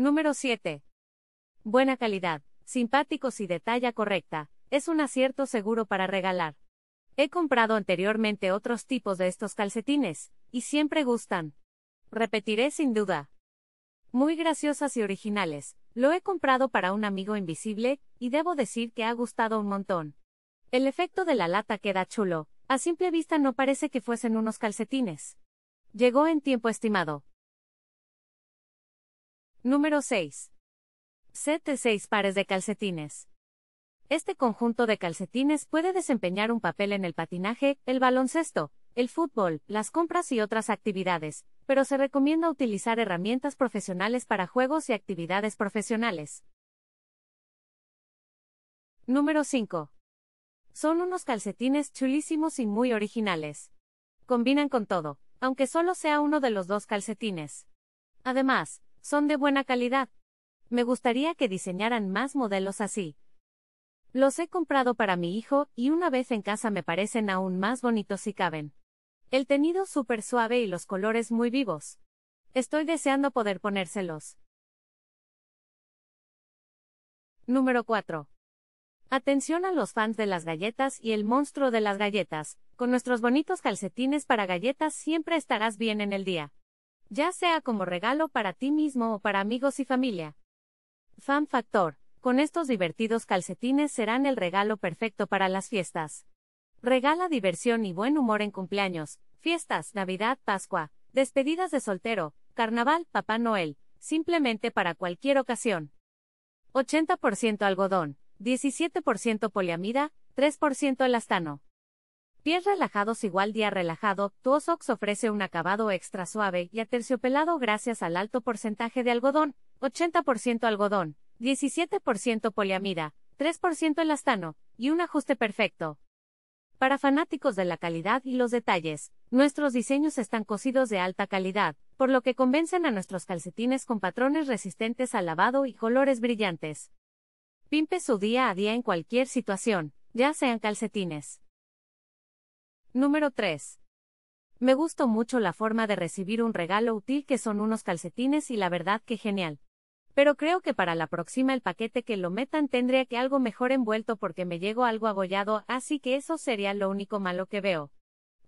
Número 7. Buena calidad, simpáticos y de talla correcta, es un acierto seguro para regalar. He comprado anteriormente otros tipos de estos calcetines, y siempre gustan. Repetiré sin duda. Muy graciosas y originales, lo he comprado para un amigo invisible, y debo decir que ha gustado un montón. El efecto de la lata queda chulo, a simple vista no parece que fuesen unos calcetines. Llegó en tiempo estimado, Número 6. Set de 6 pares de calcetines. Este conjunto de calcetines puede desempeñar un papel en el patinaje, el baloncesto, el fútbol, las compras y otras actividades, pero se recomienda utilizar herramientas profesionales para juegos y actividades profesionales. Número 5. Son unos calcetines chulísimos y muy originales. Combinan con todo, aunque solo sea uno de los dos calcetines. Además, son de buena calidad. Me gustaría que diseñaran más modelos así. Los he comprado para mi hijo y una vez en casa me parecen aún más bonitos si caben. El tenido súper suave y los colores muy vivos. Estoy deseando poder ponérselos. Número 4. Atención a los fans de las galletas y el monstruo de las galletas. Con nuestros bonitos calcetines para galletas siempre estarás bien en el día ya sea como regalo para ti mismo o para amigos y familia. Fan Factor, con estos divertidos calcetines serán el regalo perfecto para las fiestas. Regala diversión y buen humor en cumpleaños, fiestas, Navidad, Pascua, despedidas de soltero, carnaval, Papá Noel, simplemente para cualquier ocasión. 80% algodón, 17% poliamida, 3% elastano. Pies relajados igual día relajado, Tuosox ofrece un acabado extra suave y aterciopelado gracias al alto porcentaje de algodón, 80% algodón, 17% poliamida, 3% elastano, y un ajuste perfecto. Para fanáticos de la calidad y los detalles, nuestros diseños están cosidos de alta calidad, por lo que convencen a nuestros calcetines con patrones resistentes al lavado y colores brillantes. Pimpe su día a día en cualquier situación, ya sean calcetines Número 3. Me gustó mucho la forma de recibir un regalo útil que son unos calcetines y la verdad que genial. Pero creo que para la próxima el paquete que lo metan tendría que algo mejor envuelto porque me llegó algo agollado, así que eso sería lo único malo que veo.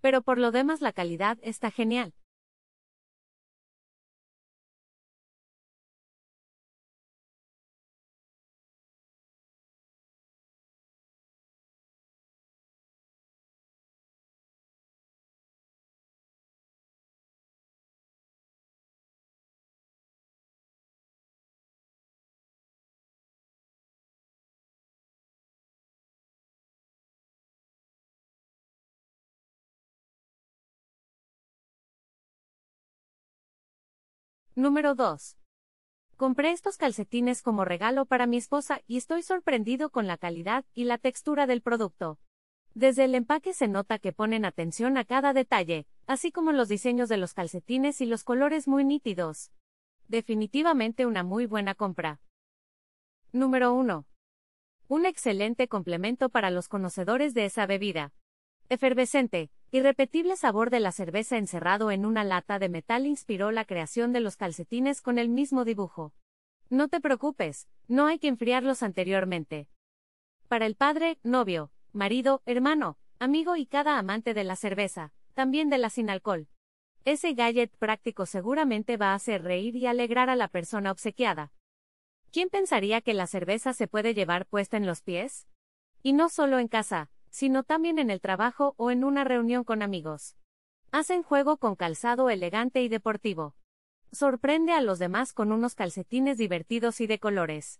Pero por lo demás la calidad está genial. Número 2. Compré estos calcetines como regalo para mi esposa y estoy sorprendido con la calidad y la textura del producto. Desde el empaque se nota que ponen atención a cada detalle, así como los diseños de los calcetines y los colores muy nítidos. Definitivamente una muy buena compra. Número 1. Un excelente complemento para los conocedores de esa bebida. Efervescente, irrepetible sabor de la cerveza encerrado en una lata de metal inspiró la creación de los calcetines con el mismo dibujo. No te preocupes, no hay que enfriarlos anteriormente. Para el padre, novio, marido, hermano, amigo y cada amante de la cerveza, también de la sin alcohol. Ese gadget práctico seguramente va a hacer reír y alegrar a la persona obsequiada. ¿Quién pensaría que la cerveza se puede llevar puesta en los pies? Y no solo en casa, sino también en el trabajo o en una reunión con amigos. Hacen juego con calzado elegante y deportivo. Sorprende a los demás con unos calcetines divertidos y de colores.